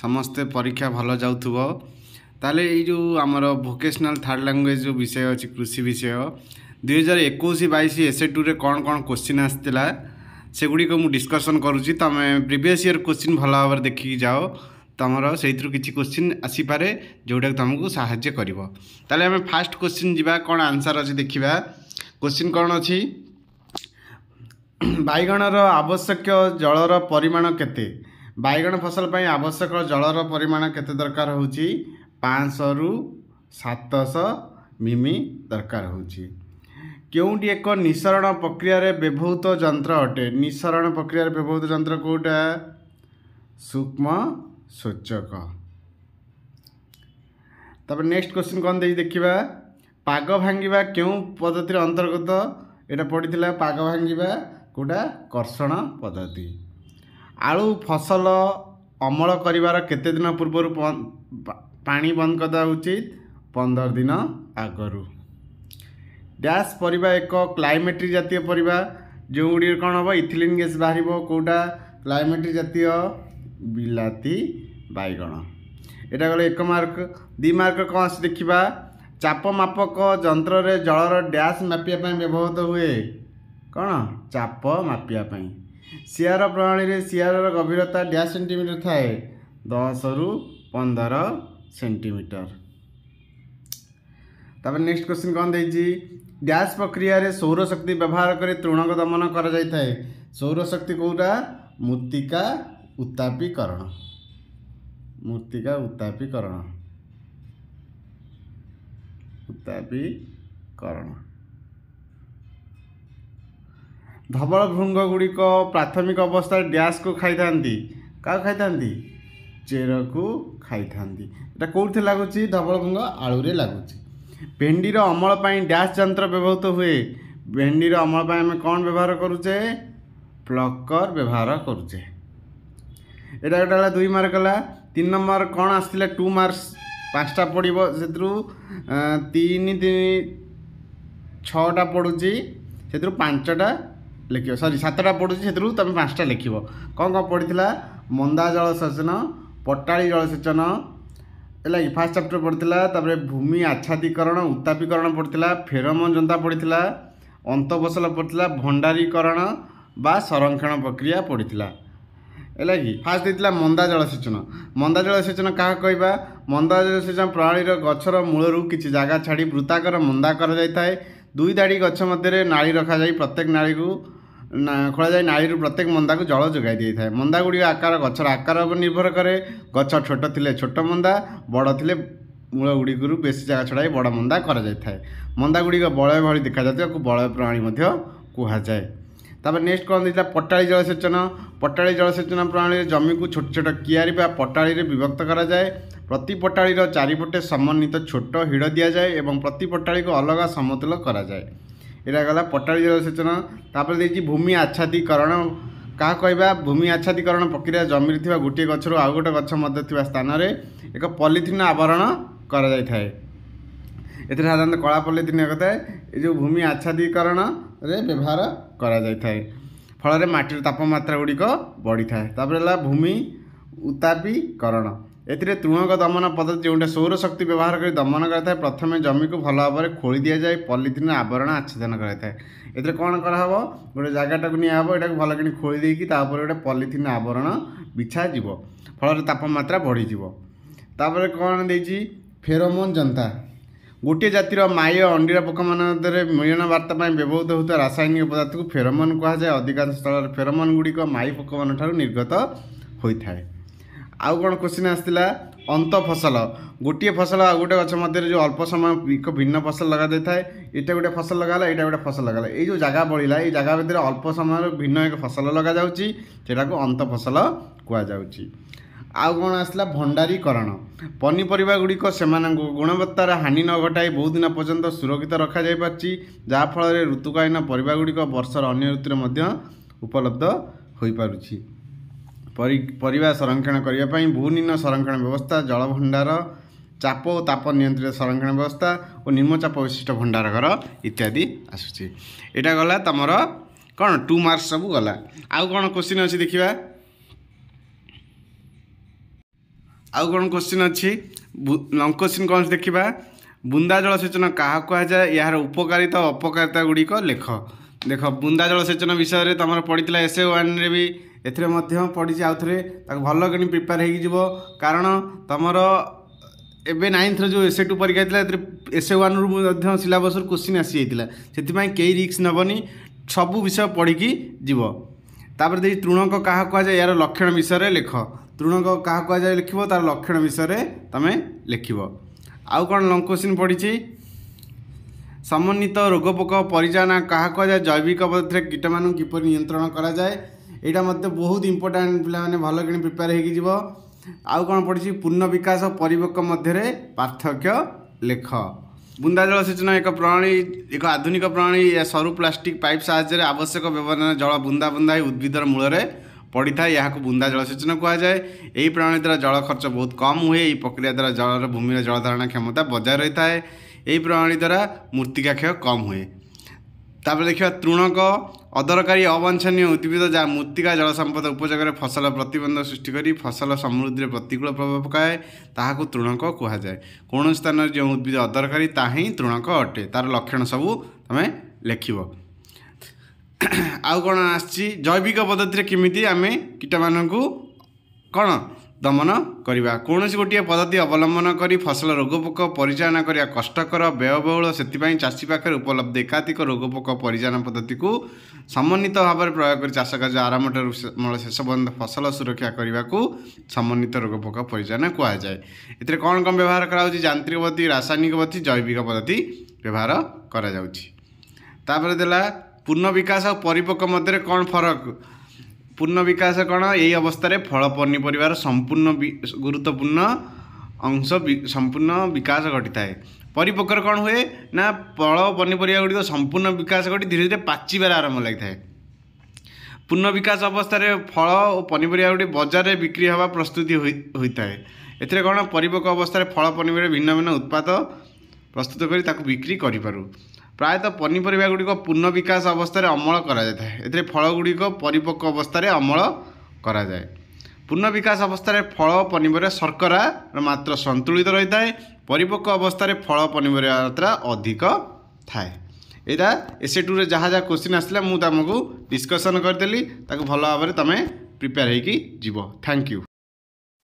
ସମସ୍ତେ ପରୀକ୍ଷା ଭଲ ଯାଉଥିବ ତାହେଲେ ଏଇ ଯେଉଁ ଆମର ଭୋକେସନାଲ୍ ଥାର୍ଡ଼ ଲାଙ୍ଗୁଏଜ୍ ଯେଉଁ ବିଷୟ ଅଛି କୃଷି ବିଷୟ ଦୁଇହଜାର ଏକୋଇଶ ବାଇଶ ଏସେ ଟୁରେ କ'ଣ କ'ଣ କୋଶ୍ଚିନ୍ ଆସିଥିଲା ସେଗୁଡ଼ିକ ମୁଁ ଡିସ୍କସନ୍ କରୁଛି ତୁମେ ପ୍ରିଭିୟସ୍ ଇୟର୍ କୋଶ୍ଚିନ୍ ଭଲ ଭାବରେ ଦେଖିକି ଯାଅ ତୁମର ସେଇଥିରୁ କିଛି କୋଶ୍ଚିନ୍ ଆସିପାରେ ଯେଉଁଟାକି ତୁମକୁ ସାହାଯ୍ୟ କରିବ ତାହେଲେ ଆମେ ଫାଷ୍ଟ କୋଶ୍ଚିନ୍ ଯିବା କ'ଣ ଆନ୍ସର୍ ଅଛି ଦେଖିବା କୋଶ୍ଚିନ୍ କ'ଣ ଅଛି ବାଇଗଣର ଆବଶ୍ୟକ ଜଳର ପରିମାଣ କେତେ ବାଇଗଣ ଫସଲ ପାଇଁ ଆବଶ୍ୟକ ଜଳର ପରିମାଣ କେତେ ଦରକାର ହେଉଛି ପାଞ୍ଚଶହରୁ ସାତଶହ ମିମି ଦରକାର ହେଉଛି କେଉଁଠି ଏକ ନିଃସରଣ ପ୍ରକ୍ରିୟାରେ ବ୍ୟବହୃତ ଯନ୍ତ୍ର ଅଟେ ନିଃସରଣ ପ୍ରକ୍ରିୟାରେ ବ୍ୟବହୃତ ଯନ୍ତ୍ର କେଉଁଟା ସୂକ୍ଷ୍ମ ସୂଚକ ତାପରେ ନେକ୍ସଟ କ୍ୱେଶ୍ଚିନ୍ କ'ଣ ଦେଇ ଦେଖିବା ପାଗ ଭାଙ୍ଗିବା କେଉଁ ପଦ୍ଧତିରେ ଅନ୍ତର୍ଗତ ଏଇଟା ପଡ଼ିଥିଲା ପାଗ ଭାଙ୍ଗିବା କେଉଁଟା କର୍ଷଣ ପଦ୍ଧତି ଆଳୁ ଫସଲ ଅମଳ କରିବାର କେତେ ଦିନ ପୂର୍ବରୁ ପାଣି ବନ୍ଦ କରିଦେବା ଉଚିତ ପନ୍ଦର ଦିନ ଆଗରୁ ଡ୍ୟାସ୍ ପରିବା ଏକ କ୍ଲାଇମେଟ୍ରିକ ଜାତୀୟ ପରିବା ଯେଉଁଗୁଡ଼ିକ କ'ଣ ହେବ ଇଥିଲିନ୍ ଗ୍ୟାସ୍ ବାହାରିବ କେଉଁଟା କ୍ଲାଇମେଟ୍ରିକ ଜାତୀୟ ବିଲାତି ବାଇଗଣ ଏଇଟା ଗଲେ ଏକ ମାର୍କ ଦୁଇ ମାର୍କ କ'ଣ ଆସି ଦେଖିବା ଚାପ ମାପକ ଯନ୍ତ୍ରରେ ଜଳର ଡ୍ୟାସ୍ ମାପିବା ପାଇଁ ବ୍ୟବହୃତ ହୁଏ କ'ଣ ଚାପ ମାପିବା ପାଇଁ ସିଆର ପ୍ରଣାଳୀରେ ସିଆରର ଗଭୀରତା ଡ୍ୟାସ୍ ସେଣ୍ଟିମିଟର ଥାଏ ଦଶରୁ ପନ୍ଦର ସେଣ୍ଟିମିଟର ତାପରେ ନେକ୍ସଟ କ୍ୱେଶ୍ଚିନ୍ କ'ଣ ଦେଇଛି ଡ୍ୟାସ୍ ପ୍ରକ୍ରିୟାରେ ସୌରଶକ୍ତି ବ୍ୟବହାର କରି ତୃଣଙ୍କ ଦମନ କରାଯାଇଥାଏ ସୌରଶକ୍ତି କେଉଁଟା ମୂର୍ତ୍ତିକା ଉତ୍ତାପୀକରଣ ମୂର୍ତ୍ତିକା ଉତ୍ତାପୀକରଣ ଉତ୍ତାପୀକରଣ ଧବଳ ଭୃଙ୍ଗ ଗୁଡ଼ିକ ପ୍ରାଥମିକ ଅବସ୍ଥାରେ ଡ୍ୟାସ୍କୁ ଖାଇଥାନ୍ତି କାହାକୁ ଖାଇଥାନ୍ତି ଚେରକୁ ଖାଇଥାନ୍ତି ଏଇଟା କେଉଁଠି ଲାଗୁଛି ଧବଳ ଭୃଙ୍ଗ ଆଳୁରେ ଲାଗୁଛି ଭେଣ୍ଡିର ଅମଳ ପାଇଁ ଡ୍ୟାସ୍ ଯନ୍ତ୍ର ବ୍ୟବହୃତ ହୁଏ ଭେଣ୍ଡିର ଅମଳ ପାଇଁ ଆମେ କ'ଣ ବ୍ୟବହାର କରୁଛେ ପ୍ଲକର୍ ବ୍ୟବହାର କରୁଛେ ଏଇଟା ଗୋଟେ ହେଲା ଦୁଇ ମାର୍କ ହେଲା ତିନି ନମ୍ବର କ'ଣ ଆସିଥିଲା ଟୁ ମାର୍କସ୍ ପାଞ୍ଚଟା ପଡ଼ିବ ସେଥିରୁ ତିନି ତିନି ଛଅଟା ପଡ଼ୁଛି ସେଥିରୁ ପାଞ୍ଚଟା ଲେଖିବ ସରି ସାତଟା ପଡ଼ୁଛି ସେଥିରୁ ତୁମେ ପାଞ୍ଚଟା ଲେଖିବ କ'ଣ କ'ଣ ପଡ଼ିଥିଲା ମନ୍ଦା ଜଳସେଚନ ପଟାଳୀ ଜଳସେଚନ ହେଲା କି ଫାଷ୍ଟ ଚାପ୍ଟର ପଡ଼ିଥିଲା ତା'ପରେ ଭୂମି ଆଚ୍ଛାଦୀକରଣ ଉତ୍ତାପୀକରଣ ପଡ଼ିଥିଲା ଫେରମନ ଜନ୍ତା ପଡ଼ିଥିଲା ଅନ୍ତଫସଲ ପଡ଼ିଥିଲା ଭଣ୍ଡାରୀକରଣ ବା ସଂରକ୍ଷଣ ପ୍ରକ୍ରିୟା ପଡ଼ିଥିଲା ହେଲା କି ଫାଷ୍ଟ ଦେଇଥିଲା ମନ୍ଦା ଜଳସେଚନ ମନ୍ଦା ଜଳସେଚନ କାହା କହିବା ମନ୍ଦା ଜଳସେଚନ ପ୍ରଣାଳୀର ଗଛର ମୂଳରୁ କିଛି ଜାଗା ଛାଡ଼ି ବୃତ୍ତାକର ମନ୍ଦା କରାଯାଇଥାଏ ଦୁଇ ଦାଢ଼ି ଗଛ ମଧ୍ୟରେ ନାଳି ରଖାଯାଇ ପ୍ରତ୍ୟେକ ନାଳିକୁ ଖୋଳାଯାଇ ନାଳିରୁ ପ୍ରତ୍ୟେକ ମନ୍ଦାକୁ ଜଳ ଯୋଗାଇ ଦେଇଥାଏ ମନ୍ଦାଗୁଡ଼ିକ ଆକାର ଗଛର ଆକାର ଉପରେ ନିର୍ଭର କରେ ଗଛ ଛୋଟ ଥିଲେ ଛୋଟ ମନ୍ଦା ବଡ଼ ଥିଲେ ମୂଳଗୁଡ଼ିକରୁ ବେଶୀ ଜାଗା ଛଡ଼ାଇ ବଡ଼ ମନ୍ଦା କରାଯାଇଥାଏ ମନ୍ଦାଗୁଡ଼ିକ ବଳୟ ଭଳି ଦେଖାଯାଉଥିବାକୁ ବଳୟ ପ୍ରଣାଳୀ ମଧ୍ୟ କୁହାଯାଏ ତାପରେ ନେକ୍ସଟ କ'ଣ ଦେଇଥିଲା ପଟାଳି ଜଳସେଚନ ପଟାଳି ଜଳସେଚନ ପ୍ରଣାଳୀରେ ଜମିକୁ ଛୋଟ ଛୋଟ କିଆରି ବା ପଟାଳିରେ ବିଭକ୍ତ କରାଯାଏ ପ୍ରତି ପଟାଳିର ଚାରିପଟେ ସମନ୍ୱିତ ଛୋଟ ହିଡ଼ ଦିଆଯାଏ ଏବଂ ପ୍ରତି ପଟାଳିକୁ ଅଲଗା ସମତୁଲ କରାଯାଏ ଏଇଟା ଗଲା ପଟ୍ଟାଳି ଜଳସେଚନ ତାପରେ ଦେଇଛି ଭୂମି ଆଚ୍ଛାଦିକରଣ କାହା କହିବା ଭୂମି ଆଚ୍ଛାଦିକରଣ ପ୍ରକ୍ରିୟା ଜମିରେ ଥିବା ଗୋଟିଏ ଗଛରୁ ଆଉ ଗୋଟେ ଗଛ ମଧ୍ୟ ଥିବା ସ୍ଥାନରେ ଏକ ପଲିଥିନ୍ ଆବରଣ କରାଯାଇଥାଏ ଏଥିରେ ସାଧାରଣତଃ କଳା ପଲିଥିନ୍ ଏକ ଥାଏ ଏ ଯେଉଁ ଭୂମି ଆଚ୍ଛାଦିକରଣରେ ବ୍ୟବହାର କରାଯାଇଥାଏ ଫଳରେ ମାଟିର ତାପମାତ୍ରା ଗୁଡ଼ିକ ବଢ଼ିଥାଏ ତାପରେ ହେଲା ଭୂମି ଉତ୍ତାପୀକରଣ ଏଥିରେ ତୃଣକ ଦମନ ପଦ୍ଧତି ଯେଉଁଟା ସୌରଶକ୍ତି ବ୍ୟବହାର କରି ଦମନ କରିଥାଏ ପ୍ରଥମେ ଜମିକୁ ଭଲ ଭାବରେ ଖୋଳି ଦିଆଯାଏ ପଲିଥିନ୍ ଆବରଣ ଆଚ୍ଛେଦନ କରାଯାଇଥାଏ ଏଥିରେ କ'ଣ କରାହେବ ଗୋଟେ ଜାଗାଟାକୁ ନିଆହେବ ଏଇଟାକୁ ଭଲ କିଣି ଖୋଳି ଦେଇକି ତା ଉପରେ ଗୋଟେ ପଲିଥିନ୍ ଆବରଣ ବିଛାଯିବ ଫଳରେ ତାପମାତ୍ରା ବଢ଼ିଯିବ ତାପରେ କ'ଣ ଦେଇଛି ଫେରୋମୋନ୍ ଯନ୍ତା ଗୋଟିଏ ଜାତିର ମାୟ ଅଣ୍ଡିରା ପୋକମାନଙ୍କରେ ମିଳନ ବାର୍ତ୍ତା ପାଇଁ ବ୍ୟବହୃତ ହେଉଥିବା ରାସାୟନିକ ପଦାର୍ଥକୁ ଫେରୋମୋନ୍ କୁହାଯାଏ ଅଧିକାଂଶ ସ୍ଥଳରେ ଫେରୋମନ୍ ଗୁଡ଼ିକ ମାଈ ପୋକମାନଙ୍କ ଠାରୁ ନିର୍ଗତ ହୋଇଥାଏ ଆଉ କ'ଣ କୋଶ୍ଚିନ୍ ଆସିଥିଲା ଅନ୍ତ ଫସଲ ଗୋଟିଏ ଫସଲ ଆଉ ଗୋଟେ ଗଛ ମଧ୍ୟରେ ଯେଉଁ ଅଳ୍ପ ସମୟ ଏକ ଭିନ୍ନ ଫସଲ ଲଗାଯାଇଥାଏ ଏଇଟା ଗୋଟେ ଫସଲ ଲଗାଗଲା ଏଇଟା ଗୋଟେ ଫସଲ ଲଗାଗଲା ଏଇ ଯେଉଁ ଜାଗା ବଳିଲା ଏଇ ଜାଗା ଭିତରେ ଅଳ୍ପ ସମୟରେ ଭିନ୍ନ ଏକ ଫସଲ ଲଗାଯାଉଛି ସେଇଟାକୁ ଅନ୍ତ ଫସଲ କୁହାଯାଉଛି ଆଉ କ'ଣ ଆସିଲା ଭଣ୍ଡାରୀକରଣ ପନିପରିବା ଗୁଡ଼ିକ ସେମାନଙ୍କୁ ଗୁଣବତ୍ତାର ହାନି ନ ଘଟାଇ ବହୁ ଦିନ ପର୍ଯ୍ୟନ୍ତ ସୁରକ୍ଷିତ ରଖାଯାଇପାରୁଛି ଯାହାଫଳରେ ଋତୁକାଳୀନ ପରିବା ଗୁଡ଼ିକ ବର୍ଷର ଅନ୍ୟ ଋତୁରେ ମଧ୍ୟ ଉପଲବ୍ଧ ହୋଇପାରୁଛି ପରିବା ସଂରକ୍ଷଣ କରିବା ପାଇଁ ଭୂନିମ୍ନ ସଂରକ୍ଷଣ ବ୍ୟବସ୍ଥା ଜଳଭଣ୍ଡାର ଚାପ ଓ ତାପ ନିୟନ୍ତ୍ରିତ ସଂରକ୍ଷଣ ବ୍ୟବସ୍ଥା ଓ ନିମ୍ନଚାପ ବିଶିଷ୍ଟ ଭଣ୍ଡାର ଘର ଇତ୍ୟାଦି ଆସୁଛି ଏଇଟା ଗଲା ତୁମର କ'ଣ ଟୁ ମାର୍କ ସବୁ ଗଲା ଆଉ କ'ଣ କୋଶ୍ଚିନ୍ ଅଛି ଦେଖିବା ଆଉ କ'ଣ କୋଶ୍ଚିନ୍ ଅଛି ଲଙ୍ଗ କୋଶ୍ଚିନ୍ କ'ଣ ଅଛି ଦେଖିବା ବୁନ୍ଦା ଜଳସେଚନ କାହା କୁହାଯାଏ ଏହାର ଉପକାରିତା ଅପକାରିତା ଗୁଡ଼ିକ ଲେଖ ଦେଖ ବୁନ୍ଦା ଜଳସେଚନ ବିଷୟରେ ତୁମର ପଡ଼ିଥିଲା ଏସ୍ ଏ ୱାନ୍ରେ ବି ଏଥିରେ ମଧ୍ୟ ପଡ଼ିଛି ଆଉ ଥରେ ତାକୁ ଭଲ କିଣି ପ୍ରିପେୟାର ହେଇକି ଯିବ କାରଣ ତୁମର ଏବେ ନାଇନ୍ଥର ଯେଉଁ ଏସ୍ ଏ ଟୁ ପରୀକ୍ଷା ହେଇଥିଲା ଏଥିରେ ଏସ୍ ଏ ୱାନ୍ରୁ ମଧ୍ୟ ସିଲାବସ୍ରୁ କୋଶ୍ଚିନ୍ ଆସିଯାଇଥିଲା ସେଥିପାଇଁ କେହି ରିକ୍ସ ନେବନି ସବୁ ବିଷୟ ପଢ଼ିକି ଯିବ ତା'ପରେ ଦେଇ ତୃଣଙ୍କ କାହା କୁହାଯାଏ ଏହାର ଲକ୍ଷଣ ବିଷୟରେ ଲେଖ ତୃଣଙ୍କ କାହା କୁହାଯାଏ ଲେଖିବ ତା'ର ଲକ୍ଷଣ ବିଷୟରେ ତୁମେ ଲେଖିବ ଆଉ କ'ଣ ଲଙ୍ଗ କୋଶ୍ଚିନ୍ ପଢ଼ିଛି ସମନ୍ୱିତ ରୋଗ ପୋକ ପରିଚାଳନା କାହା କୁହାଯାଏ ଜୈବିକ ପଦ୍ଧତିରେ କୀଟମାନଙ୍କୁ କିପରି ନିୟନ୍ତ୍ରଣ କରାଯାଏ ଏଇଟା ମଧ୍ୟ ବହୁତ ଇମ୍ପୋର୍ଟାଣ୍ଟ ପିଲାମାନେ ଭଲ କିଣି ପ୍ରିପେୟାର ହୋଇଯିବ ଆଉ କ'ଣ ପଡ଼ିଛି ପୂର୍ଣ୍ଣ ବିକାଶ ପରିପକ ମଧ୍ୟରେ ପାର୍ଥକ୍ୟ ଲେଖ ବୁନ୍ଦା ଜଳସେଚନ ଏକ ପ୍ରଣାଳୀ ଏକ ଆଧୁନିକ ପ୍ରଣାଳୀ ସରୁ ପ୍ଲାଷ୍ଟିକ୍ ପାଇପ୍ ସାହାଯ୍ୟରେ ଆବଶ୍ୟକ ବ୍ୟବଧାନ ଜଳ ବୁନ୍ଦା ବୁନ୍ଦା ହେଇ ଉଦ୍ଭିଦର ମୂଳରେ ପଡ଼ିଥାଏ ଏହାକୁ ବୁନ୍ଦା ଜଳସେଚନ କୁହାଯାଏ ଏହି ପ୍ରଣାଳୀ ଦ୍ୱାରା ଜଳ ଖର୍ଚ୍ଚ ବହୁତ କମ୍ ହୁଏ ଏହି ପ୍ରକ୍ରିୟା ଦ୍ୱାରା ଜଳର ଭୂମିର ଜଳଧାରଣ କ୍ଷମତା ବଜାୟ ରହିଥାଏ ଏହି ପ୍ରଣାଳୀ ଦ୍ୱାରା ମୃତ୍ତିକାକ୍ଷୟ କମ୍ ହୁଏ ତା'ପରେ ଦେଖିବା ତୃଣକ ଅଦରକାରୀ ଅବାଞ୍ଛନୀୟ ଉଦ୍ଭିଦ ଯାହା ମୃତ୍ତିକା ଜଳ ସମ୍ପଦ ଉପଯୋଗରେ ଫସଲ ପ୍ରତିବନ୍ଧ ସୃଷ୍ଟି କରି ଫସଲ ସମୃଦ୍ଧିରେ ପ୍ରତିକୂଳ ପ୍ରଭାବ ପକାଏ ତାହାକୁ ତୃଣକ କୁହାଯାଏ କୌଣସି ସ୍ଥାନରେ ଯେଉଁ ଉଦ୍ଭିଦ ଅଦରକାରୀ ତାହା ହିଁ ତୃଣକ ଅଟେ ତା'ର ଲକ୍ଷଣ ସବୁ ତୁମେ ଲେଖିବ ଆଉ କ'ଣ ଆସିଛି ଜୈବିକ ପଦ୍ଧତିରେ କେମିତି ଆମେ କୀଟମାନଙ୍କୁ କ'ଣ ଦମନ କରିବା କୌଣସି ଗୋଟିଏ ପଦ୍ଧତି ଅବଲମ୍ବନ କରି ଫସଲ ରୋଗପୋକ ପରିଚାଳନା କରିବା କଷ୍ଟକର ବ୍ୟୟବହୁଳ ସେଥିପାଇଁ ଚାଷୀ ପାଖରେ ଉପଲବ୍ଧ ଏକାଧିକ ରୋଗପୋକ ପରିଚାଳନା ପଦ୍ଧତିକୁ ସମନ୍ୱିତ ଭାବରେ ପ୍ରୟୋଗ କରି ଚାଷ କାର୍ଯ୍ୟ ଆରମ୍ଭଠାରୁ ମୂଳ ଶେଷ ପର୍ଯ୍ୟନ୍ତ ଫସଲ ସୁରକ୍ଷା କରିବାକୁ ସମନ୍ୱିତ ରୋଗପୋକ ପରିଚାଳନା କୁହାଯାଏ ଏଥିରେ କ'ଣ କ'ଣ ବ୍ୟବହାର କରାଯାଉଛି ଯାନ୍ତ୍ରିକ ପଦ୍ଧତି ରାସାୟନିକ ପଦ୍ଧତି ଜୈବିକ ପଦ୍ଧତି ବ୍ୟବହାର କରାଯାଉଛି ତାପରେ ଦେଲା ପୁନଃ ବିକାଶ ଆଉ ପରିପକ୍ୱ ମଧ୍ୟରେ କ'ଣ ଫରକ ପୂର୍ଣ୍ଣ ବିକାଶ କ'ଣ ଏଇ ଅବସ୍ଥାରେ ଫଳ ପନିପରିବାର ସମ୍ପୂର୍ଣ୍ଣ ଗୁରୁତ୍ୱପୂର୍ଣ୍ଣ ଅଂଶ ସମ୍ପୂର୍ଣ୍ଣ ବିକାଶ ଘଟିଥାଏ ପରିପକ୍ୱରେ କ'ଣ ହୁଏ ନା ଫଳ ପନିପରିବା ଗୁଡ଼ିକ ସମ୍ପୂର୍ଣ୍ଣ ବିକାଶ ଘଟି ଧୀରେ ଧୀରେ ପାଚିବାର ଆରମ୍ଭ ଲାଗିଥାଏ ପୂର୍ଣ୍ଣ ବିକାଶ ଅବସ୍ଥାରେ ଫଳ ଓ ପନିପରିବା ଗୁଡ଼ିକ ବଜାରରେ ବିକ୍ରି ହେବା ପ୍ରସ୍ତୁତି ହୋଇଥାଏ ଏଥିରେ କ'ଣ ପରିପକ୍ଵ ଅବସ୍ଥାରେ ଫଳ ପନିପରିବା ଭିନ୍ନ ଭିନ୍ନ ଉତ୍ପାଦ ପ୍ରସ୍ତୁତ କରି ତାକୁ ବିକ୍ରି କରିପାରୁ ପ୍ରାୟତଃ ପନିପରିବା ଗୁଡ଼ିକ ପୂର୍ଣ୍ଣ ବିକାଶ ଅବସ୍ଥାରେ ଅମଳ କରାଯାଇଥାଏ ଏଥିରେ ଫଳ ଗୁଡ଼ିକ ପରିପକ୍ୱ ଅବସ୍ଥାରେ ଅମଳ କରାଯାଏ ପୂର୍ଣ୍ଣ ବିକାଶ ଅବସ୍ଥାରେ ଫଳ ପନିପରିବା ଶର୍କରାର ମାତ୍ର ସନ୍ତୁଳିତ ରହିଥାଏ ପରିପକ୍ୱ ଅବସ୍ଥାରେ ଫଳ ପନିପରିବା ମାତ୍ରା ଅଧିକ ଥାଏ ଏଇଟା ଏସେ ଟୁରେ ଯାହା ଯାହା କ୍ୱେଶ୍ଚିନ୍ ଆସିଲା ମୁଁ ତୁମକୁ ଡିସ୍କସନ୍ କରିଦେଲି ତାକୁ ଭଲ ଭାବରେ ତୁମେ ପ୍ରିପେୟାର୍ ହୋଇକି ଯିବ ଥ୍ୟାଙ୍କ ୟୁ